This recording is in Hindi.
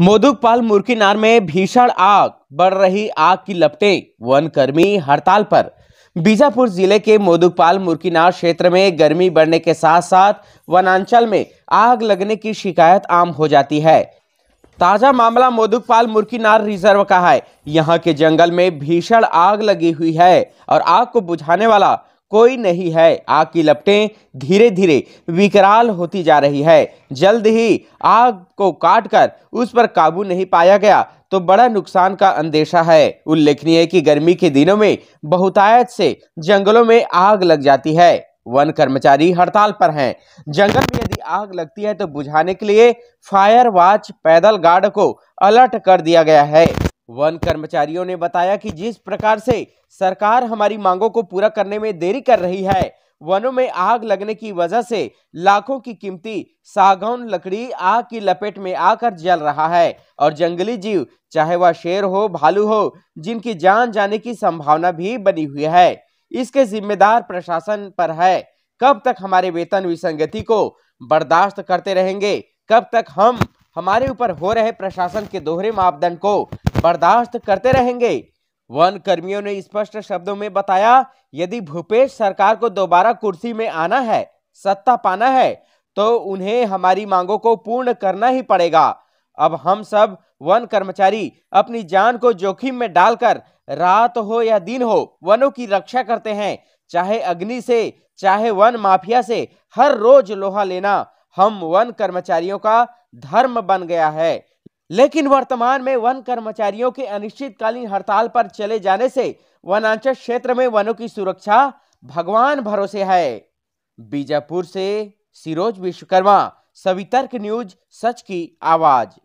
मोदुकपाल मुर्कीनार में भीषण आग बढ़ रही आग की लपटें वन कर्मी हड़ताल पर बीजापुर जिले के मोदुकपाल मुर्कीनार क्षेत्र में गर्मी बढ़ने के साथ साथ वनांचल में आग लगने की शिकायत आम हो जाती है ताजा मामला मोदुकपाल मुर्कीनार रिजर्व का है यहाँ के जंगल में भीषण आग लगी हुई है और आग को बुझाने वाला कोई नहीं है आग की लपटें धीरे धीरे विकराल होती जा रही है जल्द ही आग को काट कर उस पर काबू नहीं पाया गया तो बड़ा नुकसान का अंदेशा है उल्लेखनीय है कि गर्मी के दिनों में बहुतायत से जंगलों में आग लग जाती है वन कर्मचारी हड़ताल पर हैं जंगल में यदि आग लगती है तो बुझाने के लिए फायर वाच पैदल गार्ड को अलर्ट कर दिया गया है वन कर्मचारियों ने बताया कि जिस प्रकार से सरकार हमारी मांगों को पूरा करने में देरी कर रही है वनों में आग लगने की वजह से लाखों की कीमती सागौन लकड़ी आग की लपेट में आकर जल रहा है और जंगली जीव चाहे वह शेर हो भालू हो जिनकी जान जाने की संभावना भी बनी हुई है इसके जिम्मेदार प्रशासन पर है कब तक हमारे वेतन विसंगति को बर्दाश्त करते रहेंगे कब तक हम हमारे ऊपर हो रहे प्रशासन के दोहरे मापदंड को बर्दाश्त करते रहेंगे वन कर्मियों ने स्पष्ट शब्दों में बताया यदि भूपेश सरकार को दोबारा कुर्सी में आना है सत्ता पाना है तो उन्हें हमारी मांगों को पूर्ण करना ही पड़ेगा अब हम सब वन कर्मचारी अपनी जान को जोखिम में डालकर रात हो या दिन हो वनों की रक्षा करते हैं चाहे अग्नि से चाहे वन माफिया से हर रोज लोहा लेना हम वन कर्मचारियों का धर्म बन गया है लेकिन वर्तमान में वन कर्मचारियों के अनिश्चितकालीन हड़ताल पर चले जाने से वनांचल क्षेत्र में वनों की सुरक्षा भगवान भरोसे है बीजापुर से सिरोज विश्वकर्मा सवितर्क न्यूज सच की आवाज